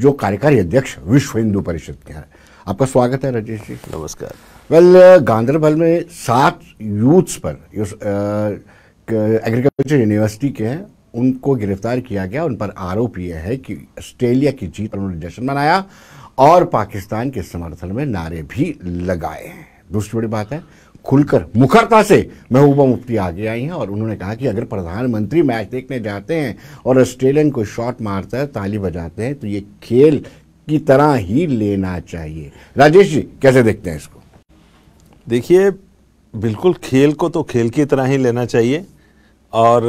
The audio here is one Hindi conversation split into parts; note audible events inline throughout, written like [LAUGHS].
जो कार्यकारी अध्यक्ष विश्व हिंदू परिषद के हैं आपका स्वागत है राजेश जी नमस्कार वेल well, गांधरबल में सात यूथ्स पर एग्रीकल्चर यूनिवर्सिटी के हैं उनको गिरफ्तार किया गया उन पर आरोप यह है कि ऑस्ट्रेलिया की जीत पर उन्होंने जश्न मनाया और पाकिस्तान के समर्थन में नारे भी लगाए हैं दूसरी बड़ी बात है खुलकर मुखरता से महबूबा मुफ्ती आगे आई हैं और उन्होंने कहा कि अगर प्रधानमंत्री मैच देखने जाते हैं और ऑस्ट्रेलियन को शॉट मारता है ताली बजाते हैं तो ये खेल की तरह ही लेना चाहिए राजेश जी कैसे देखते हैं इसको देखिए बिल्कुल खेल को तो खेल की तरह ही लेना चाहिए और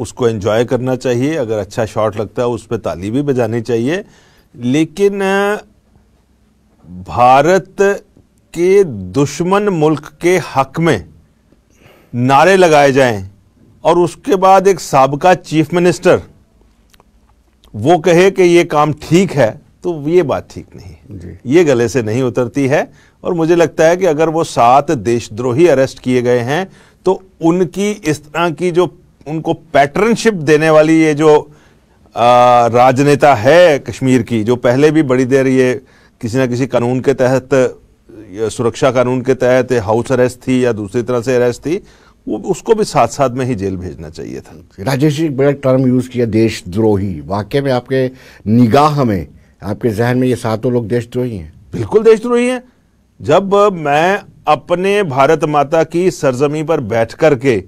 उसको एंजॉय करना चाहिए अगर अच्छा शॉट लगता है उस पर ताली भी बजानी चाहिए लेकिन भारत के दुश्मन मुल्क के हक में नारे लगाए जाएं और उसके बाद एक सबका चीफ मिनिस्टर वो कहे कि ये काम ठीक है तो ये बात ठीक नहीं ये गले से नहीं उतरती है और मुझे लगता है कि अगर वो सात देशद्रोही अरेस्ट किए गए हैं तो उनकी इस तरह की जो उनको पैटर्नशिप देने वाली ये जो राजनेता है कश्मीर की जो पहले भी बड़ी देर ये किसी ना किसी कानून के तहत सुरक्षा कानून के तहत हाउस अरेस्ट थी या दूसरी तरह से अरेस्ट थी वो उसको भी साथ साथ में ही जेल भेजना चाहिए था राजेश जी बड़ा टर्म यूज़ किया देशद्रोही वाकई में आपके निगाह में आपके जहन में ये सातों लोग देशद्रोही हैं बिल्कुल देशद्रोही हैं जब मैं अपने भारत माता की सरजमी पर बैठ कर के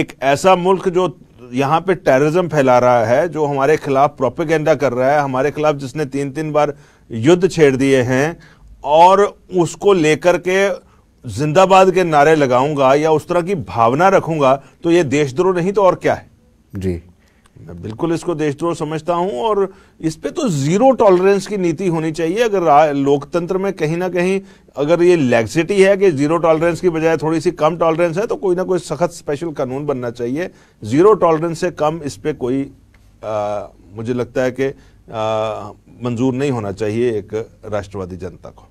एक ऐसा मुल्क जो यहाँ पे टेररिज्म फैला रहा है जो हमारे खिलाफ प्रोपेगेंडा कर रहा है हमारे खिलाफ जिसने तीन तीन बार युद्ध छेड़ दिए हैं और उसको लेकर के जिंदाबाद के नारे लगाऊंगा या उस तरह की भावना रखूंगा तो ये देशद्रोह नहीं तो और क्या है जी मैं बिल्कुल इसको देशद्रोह समझता हूं और इस पे तो जीरो टॉलरेंस की नीति होनी चाहिए अगर लोकतंत्र में कहीं ना कहीं अगर ये लैक्सिटी है कि जीरो टॉलरेंस की बजाय थोड़ी सी कम टॉलरेंस है तो कोई ना कोई सख्त स्पेशल कानून बनना चाहिए जीरो टॉलरेंस से कम इस पर कोई आ, मुझे लगता है कि मंजूर नहीं होना चाहिए एक राष्ट्रवादी जनता को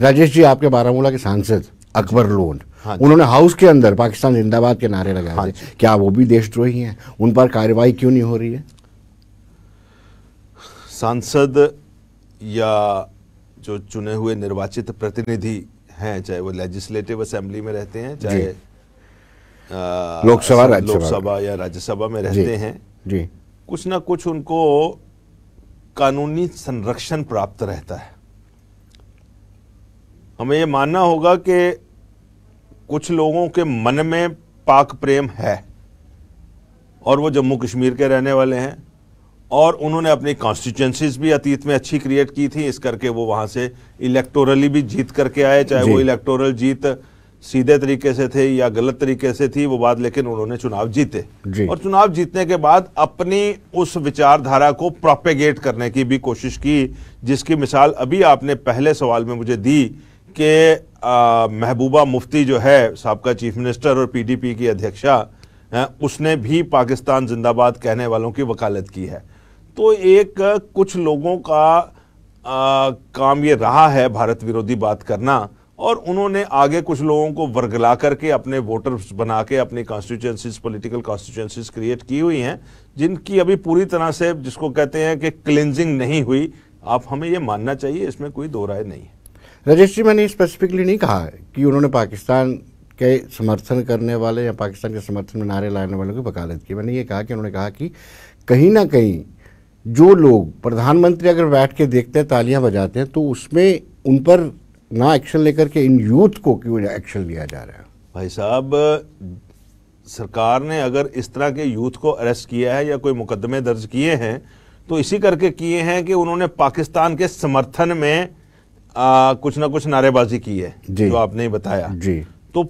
राजेश जी आपके बारामूला के सांसद अकबर लोन हाँ उन्होंने हाउस के अंदर पाकिस्तान जिंदाबाद के नारे लगाए हाँ क्या वो भी देशद्रोही हैं उन पर कार्रवाई क्यों नहीं हो रही है सांसद या जो चुने हुए निर्वाचित प्रतिनिधि हैं चाहे वो लेजिस्लेटिव असेंबली में रहते हैं चाहे लोकसभा लोकसभा या राज्यसभा में रहते जी, हैं जी कुछ ना कुछ उनको कानूनी संरक्षण प्राप्त रहता है हमें ये मानना होगा कि कुछ लोगों के मन में पाक प्रेम है और वो जम्मू कश्मीर के रहने वाले हैं और उन्होंने अपनी कॉन्स्टिट्यूंसीज भी अतीत में अच्छी क्रिएट की थी इस करके वो वहाँ से इलेक्टोरली भी जीत करके आए चाहे वो इलेक्टोरल जीत सीधे तरीके से थे या गलत तरीके से थी वो बात लेकिन उन्होंने चुनाव जीते जी। और चुनाव जीतने के बाद अपनी उस विचारधारा को प्रोपेगेट करने की भी कोशिश की जिसकी मिसाल अभी आपने पहले सवाल में मुझे दी कि महबूबा मुफ्ती जो है सबका चीफ मिनिस्टर और पीडीपी की अध्यक्षा उसने भी पाकिस्तान जिंदाबाद कहने वालों की वकालत की है तो एक कुछ लोगों का आ, काम ये रहा है भारत विरोधी बात करना और उन्होंने आगे कुछ लोगों को वर्गला करके अपने वोटर्स बना के अपनी कॉन्स्टिट्यूंसीज पॉलिटिकल कॉन्स्टिट्यूंसीज क्रिएट की हुई हैं जिनकी अभी पूरी तरह से जिसको कहते हैं कि क्लिनजिंग नहीं हुई आप हमें ये मानना चाहिए इसमें कोई दो राय नहीं है रजिस्ट्री मैंने स्पेसिफिकली नहीं कहा है कि उन्होंने पाकिस्तान के समर्थन करने वाले या पाकिस्तान के समर्थन में नारे लाने वालों की वकालत की मैंने ये कहा कि उन्होंने कहा कि कहीं ना कहीं जो लोग प्रधानमंत्री अगर बैठ के देखते हैं तालियां बजाते हैं तो उसमें उन पर ना एक्शन लेकर के इन यूथ को क्यों एक्शन लिया जा रहा है भाई साहब सरकार ने अगर इस तरह के यूथ को अरेस्ट किया है या कोई मुकदमे दर्ज किए हैं तो इसी करके किए हैं कि उन्होंने पाकिस्तान के समर्थन में आ, कुछ ना कुछ नारेबाजी की है जो आपने बताया जी तो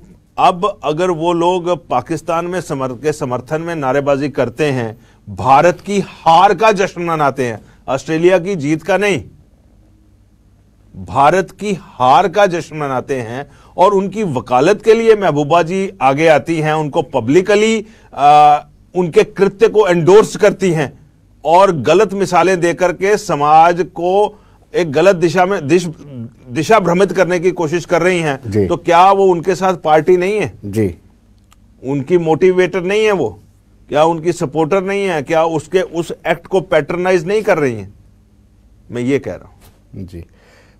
अब अगर वो लोग पाकिस्तान में समर, के समर्थन में नारेबाजी करते हैं भारत की हार का जश्न मनाते हैं ऑस्ट्रेलिया की जीत का नहीं भारत की हार का जश्न मनाते हैं और उनकी वकालत के लिए महबूबा जी आगे आती हैं उनको पब्लिकली आ, उनके कृत्य को एंडोर्स करती हैं और गलत मिसालें देकर के समाज को एक गलत दिशा में दिश दिशा भ्रमित करने की कोशिश कर रही हैं तो क्या वो उनके साथ पार्टी नहीं है जी उनकी मोटिवेटर नहीं है वो क्या उनकी सपोर्टर नहीं है क्या उसके उस एक्ट को पैटर्नाइज नहीं कर रही हैं मैं ये कह रहा हूं जी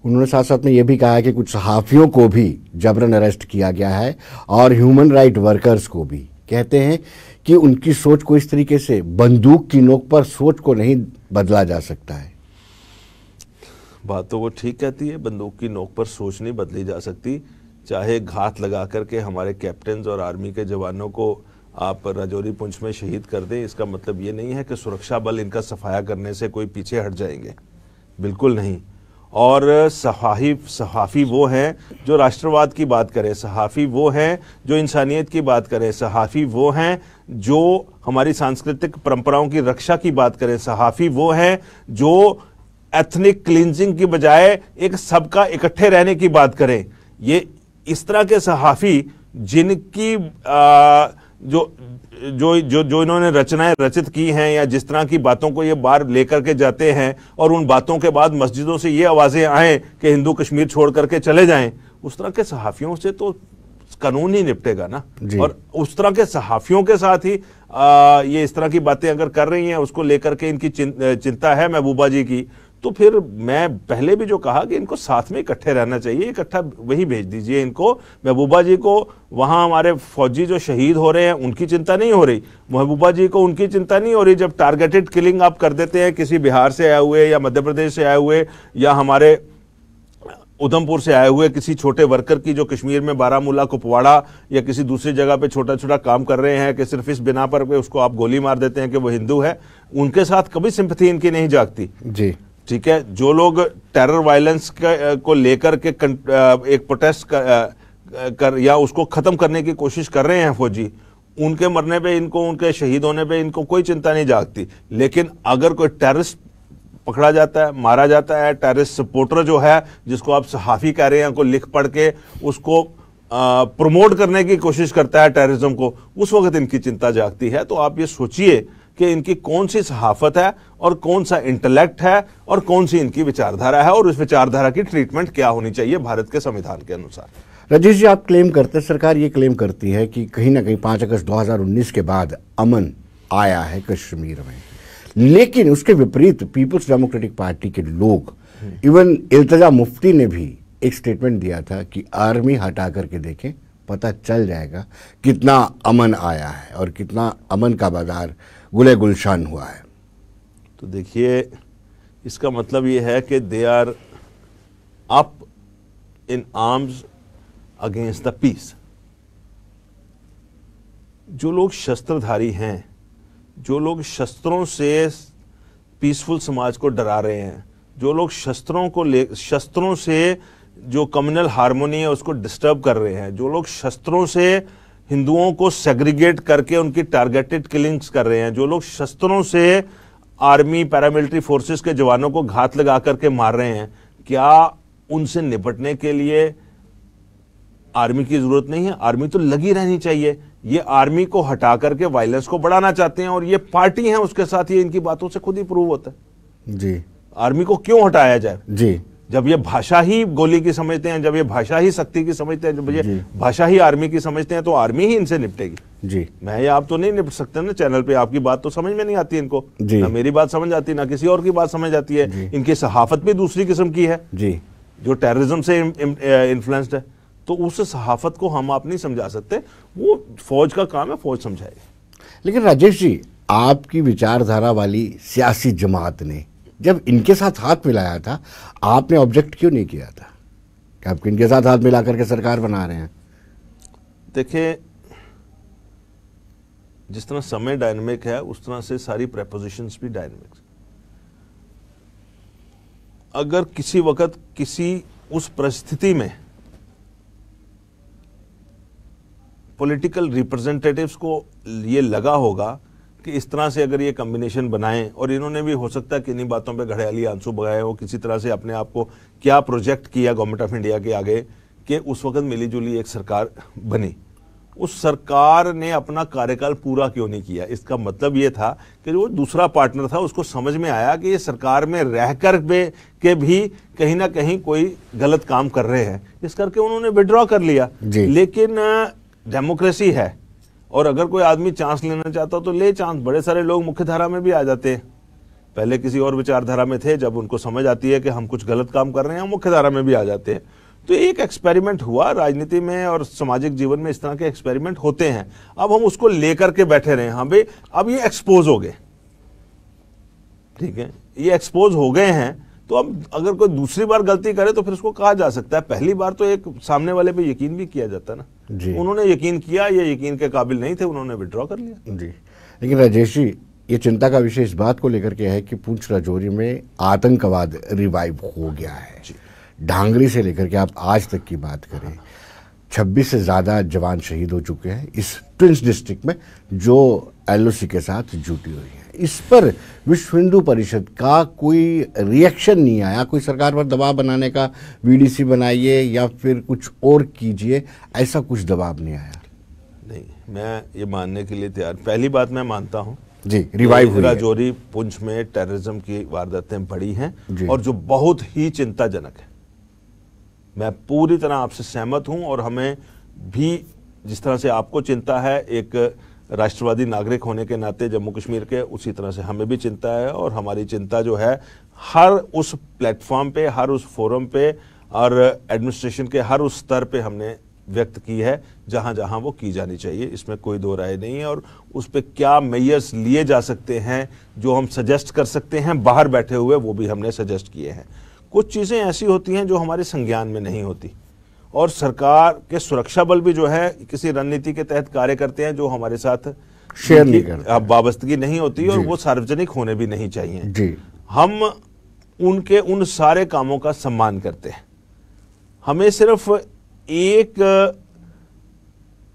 उन्होंने साथ साथ में यह भी कहा कि कुछ सहाफियों को भी जबरन अरेस्ट किया गया है और ह्यूमन राइट वर्कर्स को भी कहते हैं कि उनकी सोच को इस तरीके से बंदूक की नोक पर सोच को नहीं बदला जा सकता है बात तो वो ठीक कहती है बंदूक की नोक पर सोच नहीं बदली जा सकती चाहे घात लगा करके हमारे कैप्टन और आर्मी के जवानों को आप राजौरी पुंछ में शहीद कर दें इसका मतलब ये नहीं है कि सुरक्षा बल इनका सफाया करने से कोई पीछे हट जाएंगे बिल्कुल नहीं और सहाफ़ी सहाफ़ी वो हैं जो राष्ट्रवाद की बात करें सहाफ़ी वो हैं जो इंसानियत की बात करें सहाफ़ी वो हैं जो हमारी सांस्कृतिक परंपराओं की रक्षा की बात करें सहाफ़ी वो हैं जो एथनिक क्लिनजिंग की बजाय एक सबका इकट्ठे रहने की बात करें ये इस तरह के सहाफ़ी जिनकी आ, जो जो जो जो इन्होंने रचनाएं रचित की हैं या जिस तरह की बातों को ये बार लेकर के जाते हैं और उन बातों के बाद मस्जिदों से ये आवाज़ें आएँ कि हिंदू कश्मीर छोड़ करके चले जाएँ उस तरह के सहाफ़ियों से तो कानून ही निपटेगा ना और उस तरह के सहाफ़ियों के साथ ही आ, ये इस तरह की बातें अगर कर रही हैं उसको लेकर के इनकी चिंता है महबूबा जी की तो फिर मैं पहले भी जो कहा कि इनको साथ में इकट्ठे रहना चाहिए इकट्ठा वही भेज दीजिए इनको महबूबा जी को वहाँ हमारे फौजी जो शहीद हो रहे हैं उनकी चिंता नहीं हो रही महबूबा जी को उनकी चिंता नहीं हो रही जब टारगेटेड किलिंग आप कर देते हैं किसी बिहार से आए हुए या मध्य प्रदेश से आए हुए या हमारे उधमपुर से आए हुए किसी छोटे वर्कर की जो कश्मीर में बारामूला कुपवाड़ा या किसी दूसरी जगह पे छोटा छोटा काम कर रहे हैं कि सिर्फ इस बिना पर उसको आप गोली मार देते हैं कि वो हिंदू है उनके साथ कभी सिंपथी इनकी नहीं जागती जी ठीक है जो लोग टेरर वायलेंस को लेकर के एक प्रोटेस्ट कर, कर या उसको ख़त्म करने की कोशिश कर रहे हैं फौजी उनके मरने पे इनको उनके शहीद होने पे इनको कोई चिंता नहीं जागती लेकिन अगर कोई टेररिस्ट पकड़ा जाता है मारा जाता है टेररिस्ट सपोर्टर जो है जिसको आप सहाफ़ी कह रहे हैं को लिख पढ़ के उसको प्रमोट करने की कोशिश करता है टेररिज्म को उस वक्त इनकी चिंता जागती है तो आप ये सोचिए कि इनकी कौन सी सहाफत है और कौन सा इंटेलेक्ट है और कौन सी इनकी विचारधारा है और उस विचारधारा की ट्रीटमेंट क्या होनी चाहिए भारत के संविधान के अनुसार राजेश जी आप क्लेम करते हैं सरकार ये क्लेम करती है कि कहीं ना कहीं पाँच अगस्त 2019 के बाद अमन आया है कश्मीर में लेकिन उसके विपरीत पीपुल्स डेमोक्रेटिक पार्टी के लोग इवन इल्तजा मुफ्ती ने भी एक स्टेटमेंट दिया था कि आर्मी हटा करके देखें पता चल जाएगा कितना अमन आया है और कितना अमन का बाज़ार गुले गुलशान हुआ है तो देखिए इसका मतलब ये है कि they are up in arms against the peace जो लोग शस्त्रधारी हैं जो लोग शस्त्रों से पीसफुल समाज को डरा रहे हैं जो लोग शस्त्रों को ले शस्त्रों से जो कम्युनल हारमोनी है उसको डिस्टर्ब कर रहे हैं जो लोग शस्त्रों से हिंदुओं को सेग्रीगेट करके उनकी टारगेटेड किलिंग्स कर रहे हैं जो लोग शस्त्रों से आर्मी पैरामिलिट्री फोर्सेस के जवानों को घात लगा करके मार रहे हैं क्या उनसे निपटने के लिए आर्मी की जरूरत नहीं है आर्मी तो लगी रहनी चाहिए ये आर्मी को हटा करके वायलेंस को बढ़ाना चाहते हैं और ये पार्टी है उसके साथ ये इनकी बातों से खुद ही प्रूव होता है जी आर्मी को क्यों हटाया जाए जी जब ये भाषा ही गोली की समझते हैं जब ये भाषा ही शक्ति की समझते हैं जब ये भाषा ही आर्मी की समझते हैं तो आर्मी ही इनसे निपटेगी जी मैं आप तो नहीं निपट सकते ना चैनल पे आपकी बात तो समझ में नहीं आती इनको ना मेरी बात समझ आती ना किसी और की बात समझ आती है इनकी सहाफत भी दूसरी किस्म की है जी जो टेररिज्म से इन्फ्लुएंस्ड है तो उस सहाफत को हम आप नहीं समझा सकते वो फौज का काम है फौज समझाएगी लेकिन राजेश जी आपकी विचारधारा वाली सियासी जमात ने जब इनके साथ हाथ मिलाया था आपने ऑब्जेक्ट क्यों नहीं किया था कि आप इनके साथ हाथ मिला करके सरकार बना रहे हैं देखिए जिस तरह समय डायनेमिक है उस तरह से सारी प्रपोजिशंस भी डायनेमिक अगर किसी वक्त किसी उस परिस्थिति में पॉलिटिकल रिप्रेजेंटेटिव्स को ये लगा होगा कि इस तरह से अगर ये कम्बिनेशन बनाएं और इन्होंने भी हो सकता है कि इन्हीं बातों पे घड़ियाली आंसू बगाए हो किसी तरह से अपने आप को क्या प्रोजेक्ट किया गवर्नमेंट ऑफ इंडिया के आगे कि उस वक्त मिली जुली एक सरकार बनी उस सरकार ने अपना कार्यकाल पूरा क्यों नहीं किया इसका मतलब ये था कि जो दूसरा पार्टनर था उसको समझ में आया कि ये सरकार में रह कर के भी कहीं ना कहीं कोई गलत काम कर रहे हैं इस करके उन्होंने विड्रॉ कर लिया लेकिन डेमोक्रेसी है और अगर कोई आदमी चांस लेना चाहता तो ले चांस बड़े सारे लोग मुख्य धारा में भी आ जाते हैं पहले किसी और विचारधारा में थे जब उनको समझ आती है कि हम कुछ गलत काम कर रहे हैं मुख्य धारा में भी आ जाते हैं तो एक एक्सपेरिमेंट हुआ राजनीति में और सामाजिक जीवन में इस तरह के एक्सपेरिमेंट होते हैं अब हम उसको लेकर के बैठे रहे हाँ भाई अब ये एक्सपोज हो गए ठीक है ये एक्सपोज हो गए हैं तो अब अगर कोई दूसरी बार गलती करे तो फिर उसको कहा जा सकता है पहली बार तो एक सामने वाले पे यकीन भी किया जाता ना जी उन्होंने यकीन किया या यकीन के काबिल नहीं थे उन्होंने विड्रॉ कर लिया जी लेकिन राजेश जी ये चिंता का विषय इस बात को लेकर के है कि पूंछ राजौरी में आतंकवाद रिवाइव हो गया है ढांगरी से लेकर के आप आज तक की बात करें छब्बीस से ज़्यादा जवान शहीद हो चुके हैं इस ट्विंस डिस्ट्रिक्ट में जो एलओसी के साथ जुटी हुई है इस पर विश्व हिंदू परिषद का कोई रिएक्शन नहीं आया कोई सरकार पर दबाव बनाने का वीडीसी बनाइए या फिर कुछ और कीजिए ऐसा कुछ दबाव नहीं आया नहीं मैं ये मानने के लिए तैयार पहली बात मैं मानता हूँ जी रिवाइव हुई पुंछ में टेररिज्म की वारदातें बढ़ी हैं और जो बहुत ही चिंताजनक है मैं पूरी तरह आपसे सहमत हूं और हमें भी जिस तरह से आपको चिंता है एक राष्ट्रवादी नागरिक होने के नाते जम्मू कश्मीर के उसी तरह से हमें भी चिंता है और हमारी चिंता जो है हर उस प्लेटफॉर्म पे हर उस फोरम पे और एडमिनिस्ट्रेशन के हर उस स्तर पे हमने व्यक्त की है जहाँ जहाँ वो की जानी चाहिए इसमें कोई दो राय नहीं है और उस पर क्या मेयर्स लिए जा सकते हैं जो हम सजेस्ट कर सकते हैं बाहर बैठे हुए वो भी हमने सजेस्ट किए हैं कुछ चीज़ें ऐसी होती हैं जो हमारे संज्ञान में नहीं होती और सरकार के सुरक्षा बल भी जो है किसी रणनीति के तहत कार्य करते हैं जो हमारे साथ शेयर नहीं करते वाबस्तगी नहीं होती और वो सार्वजनिक होने भी नहीं चाहिए जी हम उनके उन सारे कामों का सम्मान करते हैं हमें सिर्फ एक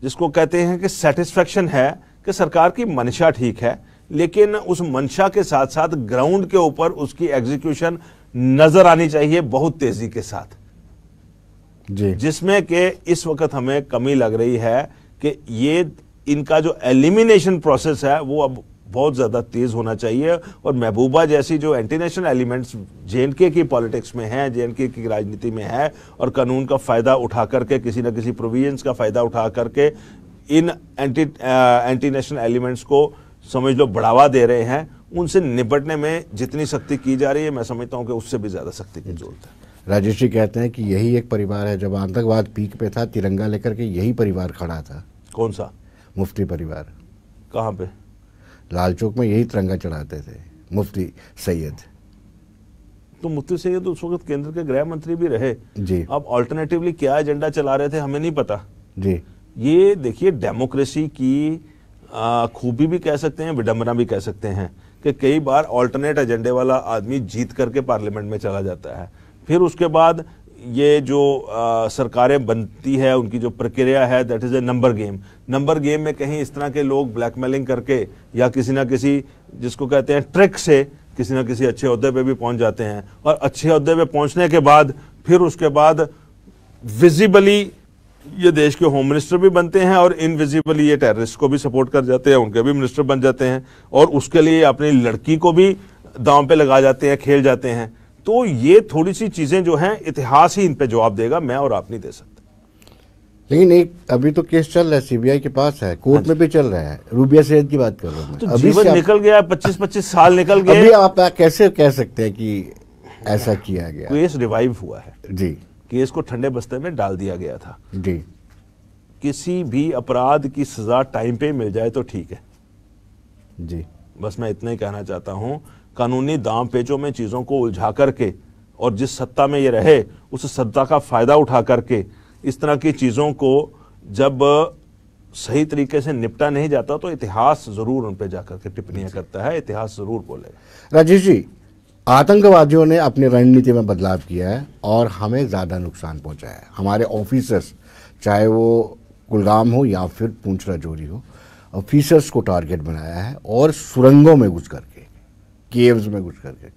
जिसको कहते हैं कि सेटिस्फेक्शन है कि सरकार की मंशा ठीक है लेकिन उस मंशा के साथ साथ ग्राउंड के ऊपर उसकी एग्जीक्यूशन नजर आनी चाहिए बहुत तेजी के साथ जी जिसमें कि इस वक्त हमें कमी लग रही है कि ये इनका जो एलिमिनेशन प्रोसेस है वो अब बहुत ज़्यादा तेज़ होना चाहिए और महबूबा जैसी जो एंटी नेशनल एलिमेंट्स जे की पॉलिटिक्स में है जे की राजनीति में है और कानून का फ़ायदा उठा करके किसी न किसी प्रोविजंस का फ़ायदा उठा करके इन एंटी एंटी नेशनल एलिमेंट्स को समझ लो बढ़ावा दे रहे हैं उनसे निपटने में जितनी सख्ती की जा रही है मैं समझता हूँ कि उससे भी ज़्यादा सख्ती की जरूरत है राजेश जी कहते हैं कि यही एक परिवार है जब आतंकवाद पीक पे था तिरंगा लेकर के यही परिवार खड़ा था कौन सा मुफ्ती परिवार कहाँ पे लाल चौक में यही तिरंगा चढ़ाते थे मुफ्ती सैयद तो मुफ्ती सैयद उस वक्त केंद्र के गृह मंत्री भी रहे जी अब ऑल्टरनेटिवली क्या एजेंडा चला रहे थे हमें नहीं पता जी ये देखिए डेमोक्रेसी की खूबी भी कह सकते हैं विडम्बना भी कह सकते हैं कि कई बार ऑल्टरनेट एजेंडे वाला आदमी जीत करके पार्लियामेंट में चला जाता है फिर उसके बाद ये जो आ, सरकारें बनती है उनकी जो प्रक्रिया है that is a number game number game में कहीं इस तरह के लोग ब्लैकमेलिंग करके या किसी ना किसी जिसको कहते हैं ट्रिक से किसी ना किसी अच्छे अहदे पे भी पहुंच जाते हैं और अच्छे अहदे पे पहुंचने के बाद फिर उसके बाद विजिबली ये देश के होम मिनिस्टर भी बनते हैं और इनविजिबली ये टेररिस्ट को भी सपोर्ट कर जाते हैं उनके भी मिनिस्टर बन जाते हैं और उसके लिए अपनी लड़की को भी दांव पे लगा जाते हैं खेल जाते हैं तो ये थोड़ी सी चीज़ें जो हैं इतिहास ही इन पे जवाब देगा मैं और आप नहीं दे सकते लेकिन एक अभी तो केस चल रहा है सीबीआई के पास है कोर्ट हाँ में भी चल रहा है रूबिया सैयद की बात कर रहा हूँ तो अभी जीवन आप... निकल गया पच्चीस पच्चीस साल निकल गए अभी आप कैसे कह सकते हैं कि ऐसा किया गया केस रिवाइव हुआ है जी केस को ठंडे बस्ते में डाल दिया गया था जी किसी भी अपराध की सजा टाइम पे मिल जाए तो ठीक है जी बस मैं इतना ही कहना चाहता हूं कानूनी दाम पेचों में चीज़ों को उलझा करके और जिस सत्ता में ये रहे उस सत्ता का फ़ायदा उठा करके इस तरह की चीज़ों को जब सही तरीके से निपटा नहीं जाता तो इतिहास ज़रूर उन पर जाकर के टिप्पणियाँ करता है इतिहास ज़रूर बोले राजेश जी आतंकवादियों ने अपनी रणनीति में बदलाव किया है और हमें ज़्यादा नुकसान पहुँचा है हमारे ऑफिसर्स चाहे वो कुलगाम हो या फिर पूंछ राजौरी हो ऑफिसर्स को टारगेट बनाया है और सुरंगों में घुस करके केव्स में घुस करके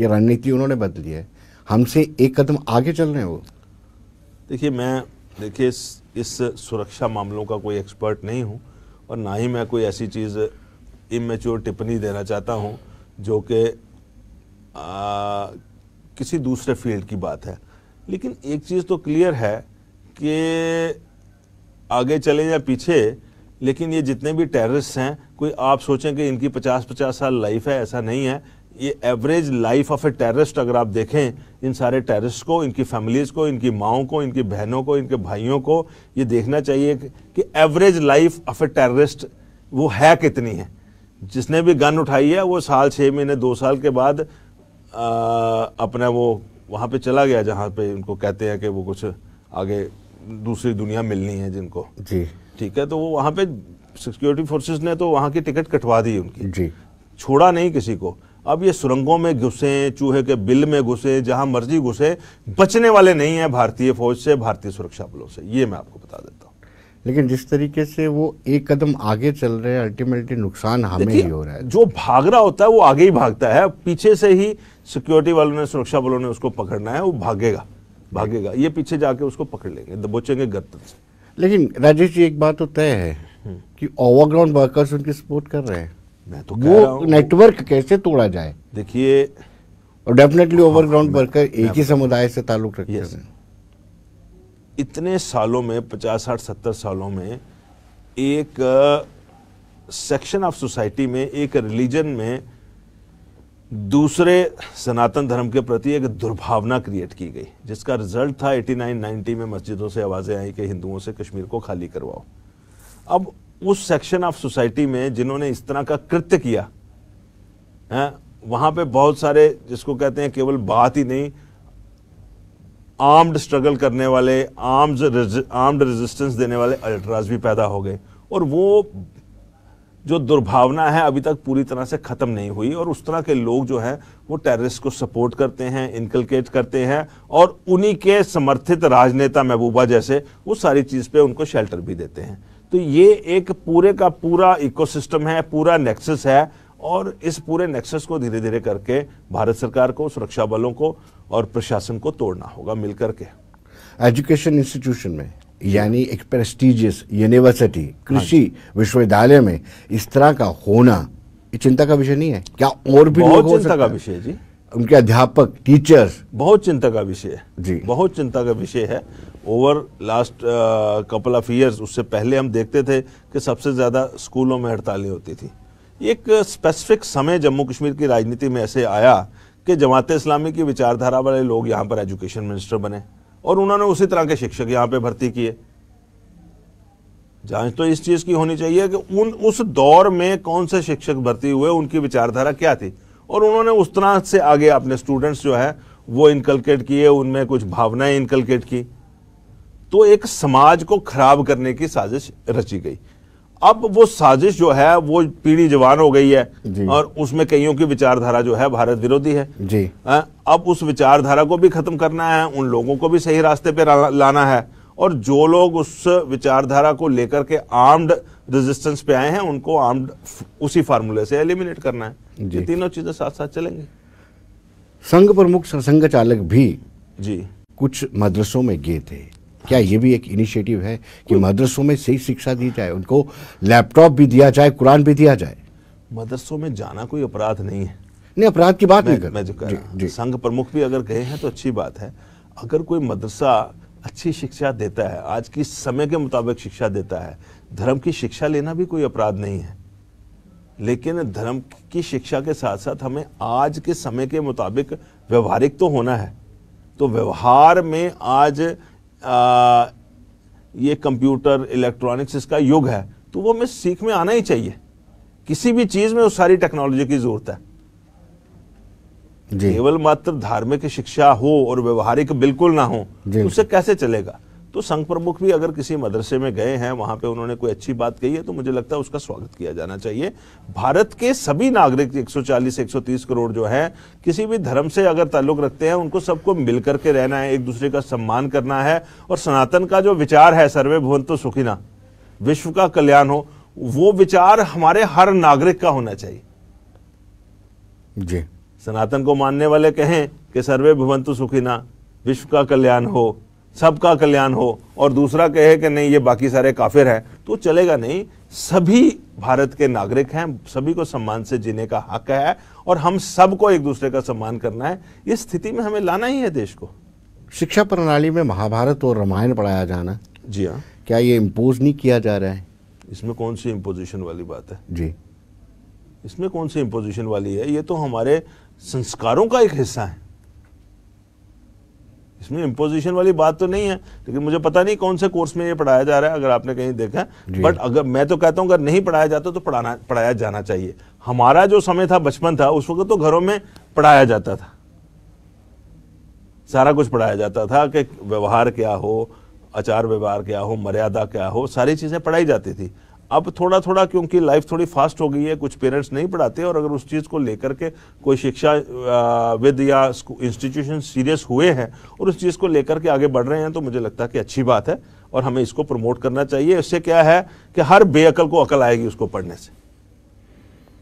ये रणनीति उन्होंने बदली है हमसे एक कदम आगे चल रहे हैं वो देखिए मैं देखिए इस इस सुरक्षा मामलों का कोई एक्सपर्ट नहीं हूँ और ना ही मैं कोई ऐसी चीज़ इमेच्योर टिप्पणी देना चाहता हूँ जो कि किसी दूसरे फील्ड की बात है लेकिन एक चीज़ तो क्लियर है कि आगे चलें या पीछे लेकिन ये जितने भी टेररिस्ट हैं कोई आप सोचें कि इनकी पचास पचास साल लाइफ है ऐसा नहीं है ये average life of a terrorist अगर आप देखें इन सारे टेररिस्ट को इनकी फैमिलीज़ को इनकी माओं को इनकी बहनों को इनके भाइयों को ये देखना चाहिए कि average life of a terrorist वो है कितनी है जिसने भी गन उठाई है वो साल छः महीने दो साल के बाद आ, अपना वो वहाँ पे चला गया जहाँ पे उनको कहते हैं कि वो कुछ आगे दूसरी दुनिया मिलनी है जिनको जी ठीक है तो वो वहां पे सिक्योरिटी फोर्सेस ने तो वहाँ की टिकट कटवा दी उनकी जी छोड़ा नहीं किसी को अब ये सुरंगों में घुसे चूहे के बिल में घुसे जहां मर्जी घुसे बचने वाले नहीं है भारतीय फौज से भारतीय सुरक्षा बलों से ये मैं आपको बता देता हूँ लेकिन जिस तरीके से वो एक कदम आगे चल रहे हैं अल्टीमेटली नुकसान हमें ही हो रहा है जो भाग रहा होता है वो आगे ही भागता है पीछे से ही सिक्योरिटी वालों ने सुरक्षा बलों ने उसको पकड़ना है वो भागेगा भागेगा ये पीछे जाके उसको पकड़ लेंगे दबोचेंगे गर्तन से लेकिन राजेश जी एक बात तो तय है कि ओवरग्राउंड वर्कर्स उनकी सपोर्ट कर रहे हैं मैं तो वो नेटवर्क कैसे तोड़ा जाए देखिए और डेफिनेटली ओवरग्राउंड वर्कर एक ही समुदाय से ताल्लुक रखते हैं इतने सालों में पचास साठ सत्तर सालों में एक सेक्शन ऑफ सोसाइटी में एक रिलीजन में दूसरे सनातन धर्म के प्रति एक दुर्भावना क्रिएट की गई जिसका रिजल्ट था 89-90 में मस्जिदों से आवाज़ें आई कि हिंदुओं से कश्मीर को खाली करवाओ अब उस सेक्शन ऑफ सोसाइटी में जिन्होंने इस तरह का कृत्य किया है वहां पे बहुत सारे जिसको कहते हैं केवल बात ही नहीं आर्म्ड स्ट्रगल करने वाले आर्म्ड आर्म्ड रेजिस्टेंस देने वाले अल्ट्राज भी पैदा हो गए और वो जो दुर्भावना है अभी तक पूरी तरह से ख़त्म नहीं हुई और उस तरह के लोग जो है वो टेररिस्ट को सपोर्ट करते हैं इनकलकेट करते हैं और उन्हीं के समर्थित राजनेता महबूबा जैसे वो सारी चीज़ पे उनको शेल्टर भी देते हैं तो ये एक पूरे का पूरा इकोसिस्टम है पूरा नेक्सस है और इस पूरे नेक्सस को धीरे धीरे करके भारत सरकार को सुरक्षा बलों को और प्रशासन को तोड़ना होगा मिलकर के एजुकेशन इंस्टीट्यूशन में यानी एक प्रेस्टिजियस यूनिवर्सिटी कृषि हाँ विश्वविद्यालय में इस तरह का होना ये चिंता का विषय नहीं है क्या और भी बहुत चिंता का विषय जी उनके अध्यापक टीचर्स बहुत चिंता का विषय है जी बहुत चिंता का विषय है over last couple of years उससे पहले हम देखते थे कि सबसे ज़्यादा स्कूलों में हड़तालें होती थी एक स्पेसिफिक समय जम्मू कश्मीर की राजनीति में ऐसे आया कि जमात इस्लामी की विचारधारा वाले लोग यहाँ पर एजुकेशन मिनिस्टर बने और उन्होंने उसी तरह के शिक्षक यहां पे भर्ती किए जांच तो इस चीज की होनी चाहिए कि उन उस दौर में कौन से शिक्षक भर्ती हुए उनकी विचारधारा क्या थी और उन्होंने उस तरह से आगे अपने स्टूडेंट्स जो है वो इनकलकेट किए उनमें कुछ भावनाएं इनकलकेट की तो एक समाज को खराब करने की साजिश रची गई अब वो साजिश जो है वो पीढ़ी जवान हो गई है और उसमें कईयों की विचारधारा जो है भारत विरोधी है जी आ, हाँ, अब उस विचारधारा को भी खत्म करना है उन लोगों को भी सही रास्ते पे लाना है और जो लोग उस विचारधारा को लेकर के आर्म्ड रेजिस्टेंस पे आए हैं उनको आर्म्ड उसी फार्मूले से एलिमिनेट करना है ये तीनों चीजें साथ साथ चलेंगे संघ प्रमुख संघ चालक भी जी कुछ मदरसों में गए थे क्या ये भी एक इनिशिएटिव है कि मदरसों में सही शिक्षा दी जाए उनको लैपटॉप भी दिया जाए कुरान भी दिया जाए मदरसों में जाना कोई अपराध नहीं है नहीं अपराध की बात मैं, नहीं कर मैं जो कर जी, जी। संघ प्रमुख भी अगर गए हैं तो अच्छी बात है अगर कोई मदरसा अच्छी शिक्षा देता है आज की समय के मुताबिक शिक्षा देता है धर्म की शिक्षा लेना भी कोई अपराध नहीं है लेकिन धर्म की शिक्षा के साथ साथ हमें आज के समय के मुताबिक व्यवहारिक तो होना है तो व्यवहार में आज ये कंप्यूटर इलेक्ट्रॉनिक्स इसका युग है तो वो हमें सीख में आना ही चाहिए किसी भी चीज़ में उस सारी टेक्नोलॉजी की ज़रूरत है केवल मात्र धार्मिक शिक्षा हो और व्यवहारिक बिल्कुल ना हो उससे कैसे चलेगा तो संघ प्रमुख भी अगर किसी मदरसे में गए हैं वहां पे उन्होंने कोई अच्छी बात कही है तो मुझे लगता है उसका स्वागत किया जाना चाहिए भारत के सभी नागरिक 140 130 करोड़ जो है किसी भी धर्म से अगर ताल्लुक रखते हैं उनको सबको मिलकर के रहना है एक दूसरे का सम्मान करना है और सनातन का जो विचार है सर्वे भवन तो सुखिना विश्व का कल्याण हो वो विचार हमारे हर नागरिक का होना चाहिए जी सनातन को मानने वाले कहें कि सर्वे भुवंतु सुखिना विश्व का कल्याण हो सबका कल्याण हो और दूसरा कहे कि नहीं ये बाकी सारे काफिर हैं तो चलेगा नहीं सभी भारत के नागरिक हैं सभी को सम्मान से जीने का हक है और हम सबको एक दूसरे का सम्मान करना है इस स्थिति में हमें लाना ही है देश को शिक्षा प्रणाली में महाभारत और रामायण पढ़ाया जाना जी हाँ क्या ये इम्पोज नहीं किया जा रहा है इसमें कौन सी इम्पोजिशन वाली बात है जी इसमें कौन सी इम्पोजिशन वाली है ये तो हमारे संस्कारों का एक हिस्सा है इसमें इम्पोजिशन वाली बात तो नहीं है लेकिन मुझे पता नहीं कौन से कोर्स में ये पढ़ाया जा रहा है अगर आपने कहीं देखा बट अगर मैं तो कहता हूँ अगर नहीं पढ़ाया जाता तो पढ़ाना पढ़ाया जाना चाहिए हमारा जो समय था बचपन था उस वक्त तो घरों में पढ़ाया जाता था सारा कुछ पढ़ाया जाता था कि व्यवहार क्या हो आचार व्यवहार क्या हो मर्यादा क्या हो सारी चीज़ें पढ़ाई जाती थी अब थोड़ा थोड़ा क्योंकि लाइफ थोड़ी फास्ट हो गई है कुछ पेरेंट्स नहीं पढ़ाते और अगर उस चीज़ को लेकर के कोई शिक्षा विद या इंस्टीट्यूशन सीरियस हुए हैं और उस चीज़ को लेकर के आगे बढ़ रहे हैं तो मुझे लगता है कि अच्छी बात है और हमें इसको प्रमोट करना चाहिए इससे क्या है कि हर बेअकल को अकल आएगी उसको पढ़ने से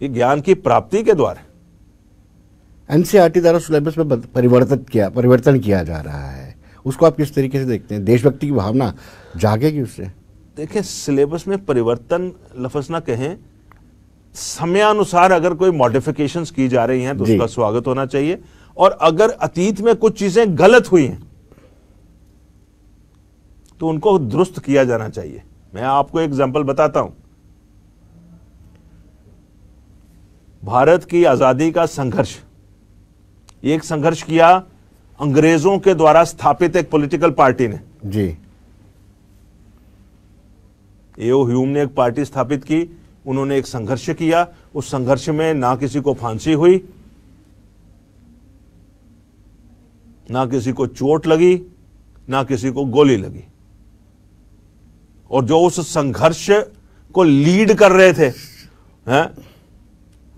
ये ज्ञान की प्राप्ति के द्वारा एनसीआरटी द्वारा सिलेबस में परिवर्तित किया परिवर्तन किया जा रहा है उसको आप किस तरीके से देखते हैं देशभक्ति की भावना जागेगी उससे देखिए सिलेबस में परिवर्तन लफज ना कहें समयानुसार अगर कोई मॉडिफिकेशंस की जा रही हैं तो उसका स्वागत होना चाहिए और अगर अतीत में कुछ चीजें गलत हुई हैं तो उनको दुरुस्त किया जाना चाहिए मैं आपको एग्जाम्पल बताता हूं भारत की आजादी का संघर्ष एक संघर्ष किया अंग्रेजों के द्वारा स्थापित एक पॉलिटिकल पार्टी ने जी एओ ह्यूम ने एक पार्टी स्थापित की उन्होंने एक संघर्ष किया उस संघर्ष में ना किसी को फांसी हुई ना किसी को चोट लगी ना किसी को गोली लगी और जो उस संघर्ष को लीड कर रहे थे हैं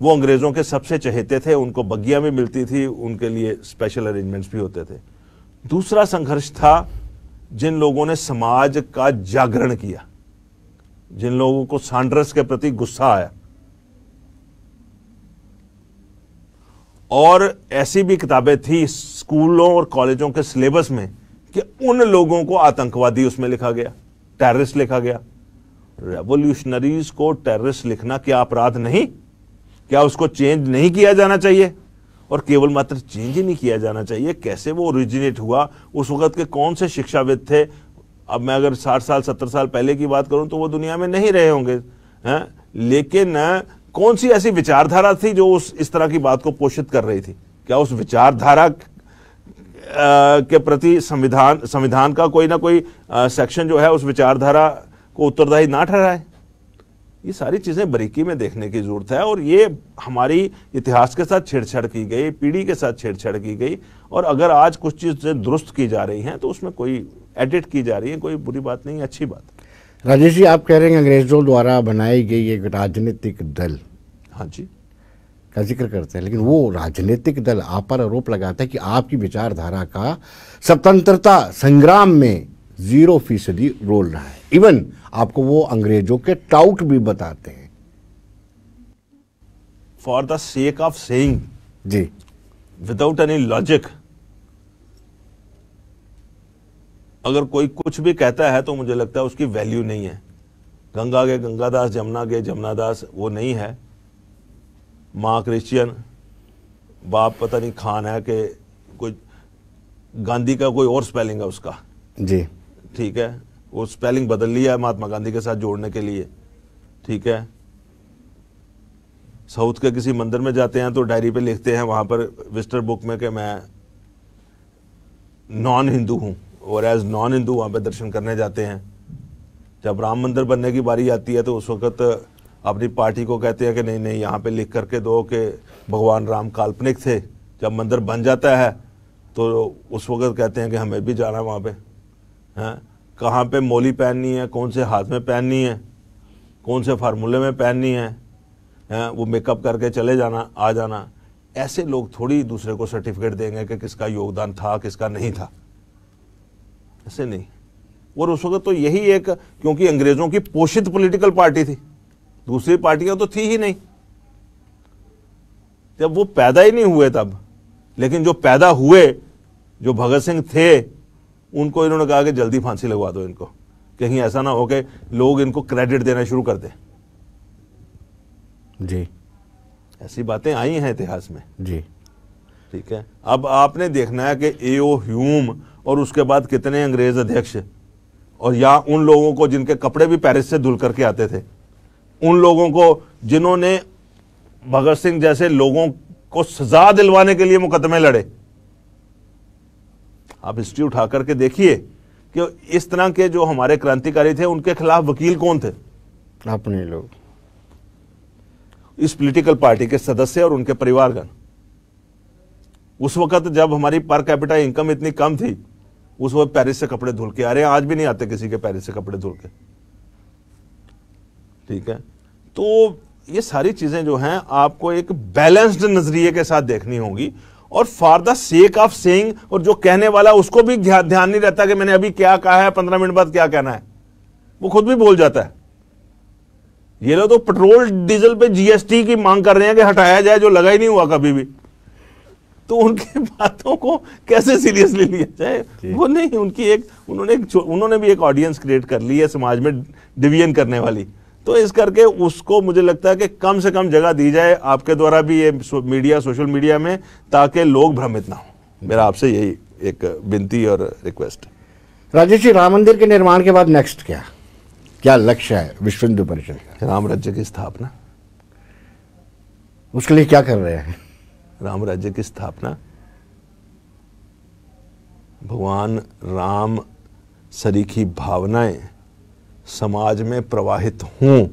वो अंग्रेजों के सबसे चहेते थे उनको बगिया में मिलती थी उनके लिए स्पेशल अरेंजमेंट्स भी होते थे दूसरा संघर्ष था जिन लोगों ने समाज का जागरण किया जिन लोगों को सांड्रस के प्रति गुस्सा आया और ऐसी भी किताबें थी स्कूलों और कॉलेजों के सिलेबस में कि उन लोगों को आतंकवादी उसमें लिखा गया टेररिस्ट लिखा गया रेवोल्यूशनरीज को टेररिस्ट लिखना क्या अपराध नहीं क्या उसको चेंज नहीं किया जाना चाहिए और केवल मात्र चेंज ही नहीं किया जाना चाहिए कैसे वो ओरिजिनेट हुआ उस वक्त के कौन से शिक्षाविद थे अब मैं अगर साठ साल सत्तर साल पहले की बात करूं तो वो दुनिया में नहीं रहे होंगे हैं लेकिन कौन सी ऐसी विचारधारा थी जो उस इस तरह की बात को पोषित कर रही थी क्या उस विचारधारा के प्रति संविधान संविधान का कोई ना कोई सेक्शन जो है उस विचारधारा को उत्तरदायी ना ठहराए ये सारी चीज़ें बारीकी में देखने की ज़रूरत है और ये हमारी इतिहास के साथ छेड़छाड़ की गई पीढ़ी के साथ छेड़छाड़ की गई और अगर आज कुछ चीज़ें दुरुस्त की जा रही हैं तो उसमें कोई एडिट की जा रही है कोई बुरी बात नहीं अच्छी बात राजेश जी आप कह रहे हैं अंग्रेजों द्वारा बनाई गई एक राजनीतिक दल हाँ जी का जिक्र करते हैं लेकिन वो राजनीतिक दल आप पर आरोप लगाता है कि आपकी विचारधारा का स्वतंत्रता संग्राम में जीरो फीसदी रोल रहा है इवन आपको वो अंग्रेजों के टाउट भी बताते हैं for the sake of saying जी विदाउट एनी लॉजिक अगर कोई कुछ भी कहता है तो मुझे लगता है उसकी वैल्यू नहीं है गंगा गए गंगादास जमुना गए जमुनादास वो नहीं है माँ क्रिश्चियन बाप पता नहीं खान है कि कोई गांधी का कोई और स्पेलिंग है उसका जी ठीक है वो स्पेलिंग बदल लिया है महात्मा गांधी के साथ जोड़ने के लिए ठीक है साउथ के किसी मंदिर में जाते हैं तो डायरी पे लिखते हैं वहाँ पर विस्टर बुक में कि मैं नॉन हिंदू हूँ और एज नॉन हिंदू वहाँ पर दर्शन करने जाते हैं जब राम मंदिर बनने की बारी आती है तो उस वक्त अपनी पार्टी को कहते हैं कि नहीं नहीं यहाँ पे लिख करके दो कि भगवान राम काल्पनिक थे जब मंदिर बन जाता है तो उस वक्त कहते हैं कि हमें भी जाना है वहाँ पे हैं कहाँ पे मोली पहननी है कौन से हाथ में पहननी है कौन से फार्मूले में पहननी है हैं वो मेकअप करके चले जाना आ जाना ऐसे लोग थोड़ी दूसरे को सर्टिफिकेट देंगे कि किसका योगदान था किसका नहीं था ऐसे नहीं और उस वक्त तो यही एक क्योंकि अंग्रेजों की पोषित पॉलिटिकल पार्टी थी दूसरी पार्टियां तो थी ही नहीं जब वो पैदा ही नहीं हुए तब लेकिन जो पैदा हुए जो भगत सिंह थे उनको इन्होंने कहा कि जल्दी फांसी लगवा दो इनको कहीं ऐसा ना हो कि लोग इनको क्रेडिट देना शुरू कर दें जी ऐसी बातें आई हैं इतिहास में जी ठीक है अब आपने देखना है कि ए ओ ह्यूम और उसके बाद कितने अंग्रेज़ अध्यक्ष और या उन लोगों को जिनके कपड़े भी पेरिस से धुल करके आते थे उन लोगों को जिन्होंने भगत सिंह जैसे लोगों को सजा दिलवाने के लिए मुकदमे लड़े आप हिस्ट्री उठा करके देखिए कि इस तरह के जो हमारे क्रांतिकारी थे उनके खिलाफ वकील कौन थे अपने लोग इस पॉलिटिकल पार्टी के सदस्य और उनके परिवारगण उस वक्त जब हमारी पर कैपिटल इनकम इतनी कम थी उस वक्त पेरिस से कपड़े धुल के आ रहे हैं आज भी नहीं आते किसी के पेरिस से कपड़े धुल के ठीक है तो ये सारी चीज़ें जो हैं आपको एक बैलेंस्ड नज़रिए के साथ देखनी होगी और for the sake of saying और जो कहने वाला उसको भी ध्यान नहीं रहता कि मैंने अभी क्या कहा है पंद्रह मिनट बाद क्या कहना है वो खुद भी बोल जाता है ये लोग तो पेट्रोल डीजल पे जीएसटी की मांग कर रहे हैं कि हटाया जाए जो लगा ही नहीं हुआ कभी भी तो उनकी [LAUGHS] बातों को कैसे सीरियसली लिया जाए वो नहीं उनकी एक उन्होंने एक, उन्होंने भी एक ऑडियंस क्रिएट कर ली है समाज में डिवीजन करने वाली तो इस करके उसको मुझे लगता है कि कम से कम जगह दी जाए आपके द्वारा भी ये मीडिया सोशल मीडिया में ताकि लोग भ्रमित ना हो मेरा आपसे यही एक विनती और रिक्वेस्ट राजेश जी राम मंदिर के निर्माण के बाद नेक्स्ट क्या क्या लक्ष्य है विश्व हिंदू परिषद राम राज्य की स्थापना उसके लिए क्या कर रहे हैं राम राज्य की स्थापना भगवान राम सरी की भावनाएं समाज में प्रवाहित हों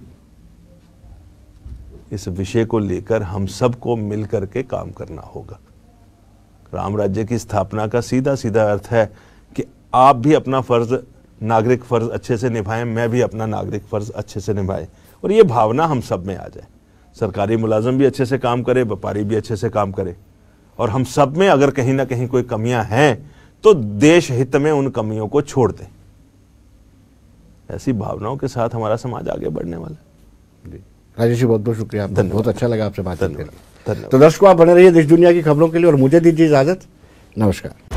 इस विषय को लेकर हम सबको मिलकर के काम करना होगा राम राज्य की स्थापना का सीधा सीधा अर्थ है कि आप भी अपना फर्ज नागरिक फर्ज अच्छे से निभाएं मैं भी अपना नागरिक फर्ज अच्छे से निभाएं और ये भावना हम सब में आ जाए सरकारी मुलाजम भी अच्छे से काम करे व्यापारी भी अच्छे से काम करे और हम सब में अगर कहीं ना कहीं कोई कमियां हैं तो देश हित में उन कमियों को छोड़ दें ऐसी भावनाओं के साथ हमारा समाज आगे बढ़ने वाला जी राजेश जी बहुत बहुत शुक्रिया आप बहुत अच्छा लगा आपसे बात धन्यवाद तो दर्शकों आप बने रहिए देश दुनिया की खबरों के लिए और मुझे दीजिए इजाजत नमस्कार